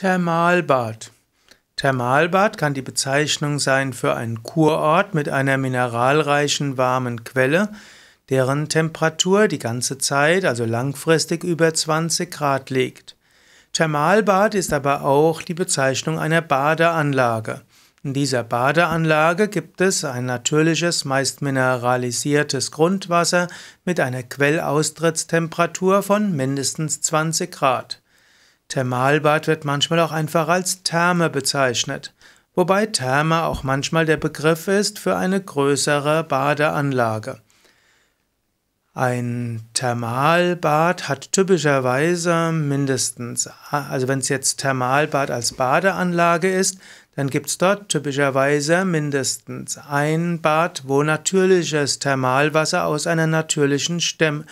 Thermalbad. Thermalbad kann die Bezeichnung sein für einen Kurort mit einer mineralreichen warmen Quelle, deren Temperatur die ganze Zeit, also langfristig über 20 Grad liegt. Thermalbad ist aber auch die Bezeichnung einer Badeanlage. In dieser Badeanlage gibt es ein natürliches, meist mineralisiertes Grundwasser mit einer Quellaustrittstemperatur von mindestens 20 Grad. Thermalbad wird manchmal auch einfach als Therme bezeichnet, wobei Therme auch manchmal der Begriff ist für eine größere Badeanlage. Ein Thermalbad hat typischerweise mindestens, also wenn es jetzt Thermalbad als Badeanlage ist, dann gibt es dort typischerweise mindestens ein Bad, wo natürliches Thermalwasser aus einer natürlichen Stem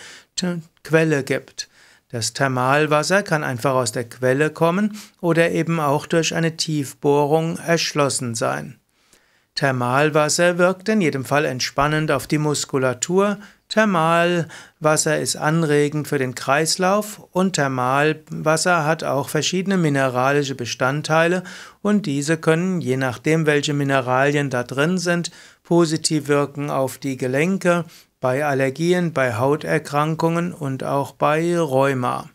Quelle gibt. Das Thermalwasser kann einfach aus der Quelle kommen oder eben auch durch eine Tiefbohrung erschlossen sein. Thermalwasser wirkt in jedem Fall entspannend auf die Muskulatur. Thermalwasser ist anregend für den Kreislauf und Thermalwasser hat auch verschiedene mineralische Bestandteile und diese können, je nachdem welche Mineralien da drin sind, positiv wirken auf die Gelenke, bei Allergien, bei Hauterkrankungen und auch bei Rheuma.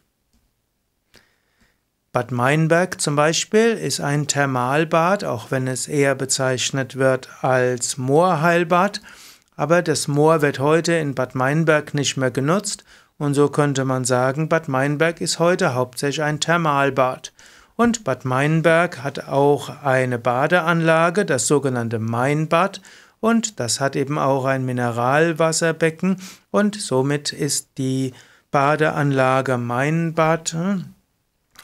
Bad Meinberg zum Beispiel ist ein Thermalbad, auch wenn es eher bezeichnet wird als Moorheilbad. Aber das Moor wird heute in Bad Meinberg nicht mehr genutzt und so könnte man sagen, Bad Meinberg ist heute hauptsächlich ein Thermalbad. Und Bad Meinberg hat auch eine Badeanlage, das sogenannte Mainbad, und das hat eben auch ein Mineralwasserbecken und somit ist die Badeanlage Mainbad hm,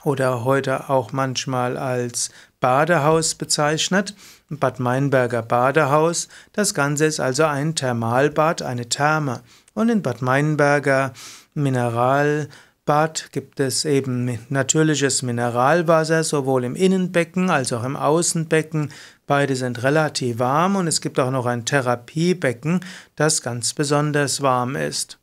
oder heute auch manchmal als Badehaus bezeichnet. Bad Meinberger Badehaus. Das Ganze ist also ein Thermalbad, eine Therme. Und in Bad Meinberger Mineralbad gibt es eben natürliches Mineralwasser, sowohl im Innenbecken als auch im Außenbecken. Beide sind relativ warm und es gibt auch noch ein Therapiebecken, das ganz besonders warm ist.